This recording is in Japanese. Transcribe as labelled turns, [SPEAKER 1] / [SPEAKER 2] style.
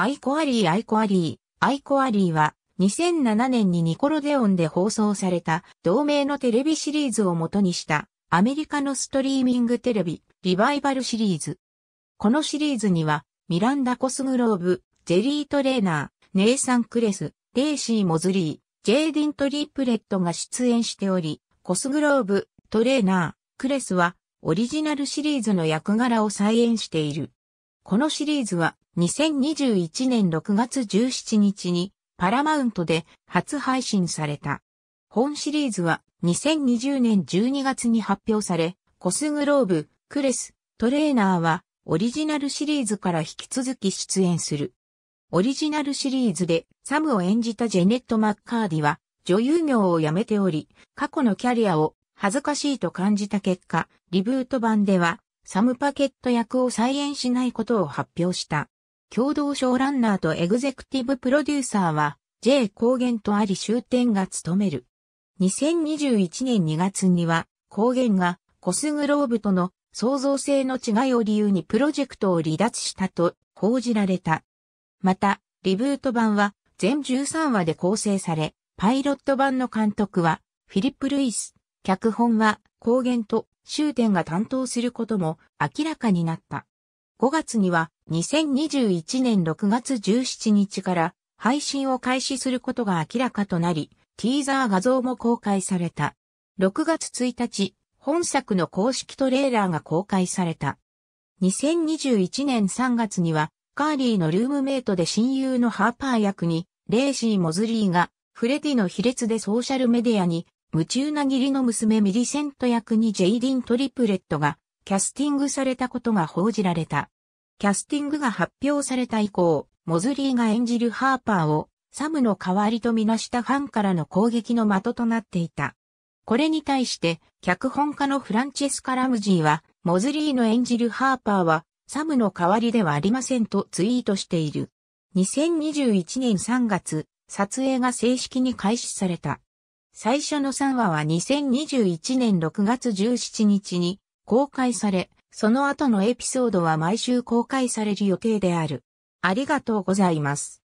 [SPEAKER 1] アイコアリーアイコアリー、アイコアリーは2007年にニコロデオンで放送された同名のテレビシリーズを元にしたアメリカのストリーミングテレビリバイバルシリーズ。このシリーズにはミランダ・コスグローブ、ジェリー・トレーナー、ネイサン・クレス、レイシー・モズリー、ジェイディン・トリープレットが出演しており、コスグローブ、トレーナー、クレスはオリジナルシリーズの役柄を再演している。このシリーズは2021年6月17日にパラマウントで初配信された。本シリーズは2020年12月に発表され、コスグローブ、クレス、トレーナーはオリジナルシリーズから引き続き出演する。オリジナルシリーズでサムを演じたジェネット・マッカーディは女優業を辞めており、過去のキャリアを恥ずかしいと感じた結果、リブート版ではサムパケット役を再演しないことを発表した。共同賞ランナーとエグゼクティブプロデューサーは J 高原とあり終点が務める。2021年2月には高原がコスグローブとの創造性の違いを理由にプロジェクトを離脱したと報じられた。また、リブート版は全13話で構成され、パイロット版の監督はフィリップ・ルイス、脚本は高原と終点が担当することも明らかになった。5月には2021年6月17日から配信を開始することが明らかとなり、ティーザー画像も公開された。6月1日、本作の公式トレーラーが公開された。2021年3月には、カーリーのルームメイトで親友のハーパー役に、レイシー・モズリーが、フレディの卑劣でソーシャルメディアに、夢中なぎりの娘ミリセント役にジェイディン・トリプレットが、キャスティングされたことが報じられた。キャスティングが発表された以降、モズリーが演じるハーパーをサムの代わりとみなしたファンからの攻撃の的となっていた。これに対して、脚本家のフランチェスカ・ラムジーは、モズリーの演じるハーパーは、サムの代わりではありませんとツイートしている。2021年3月、撮影が正式に開始された。最初の3話は2021年6月17日に公開され、その後のエピソードは毎週公開される予定である。ありがとうございます。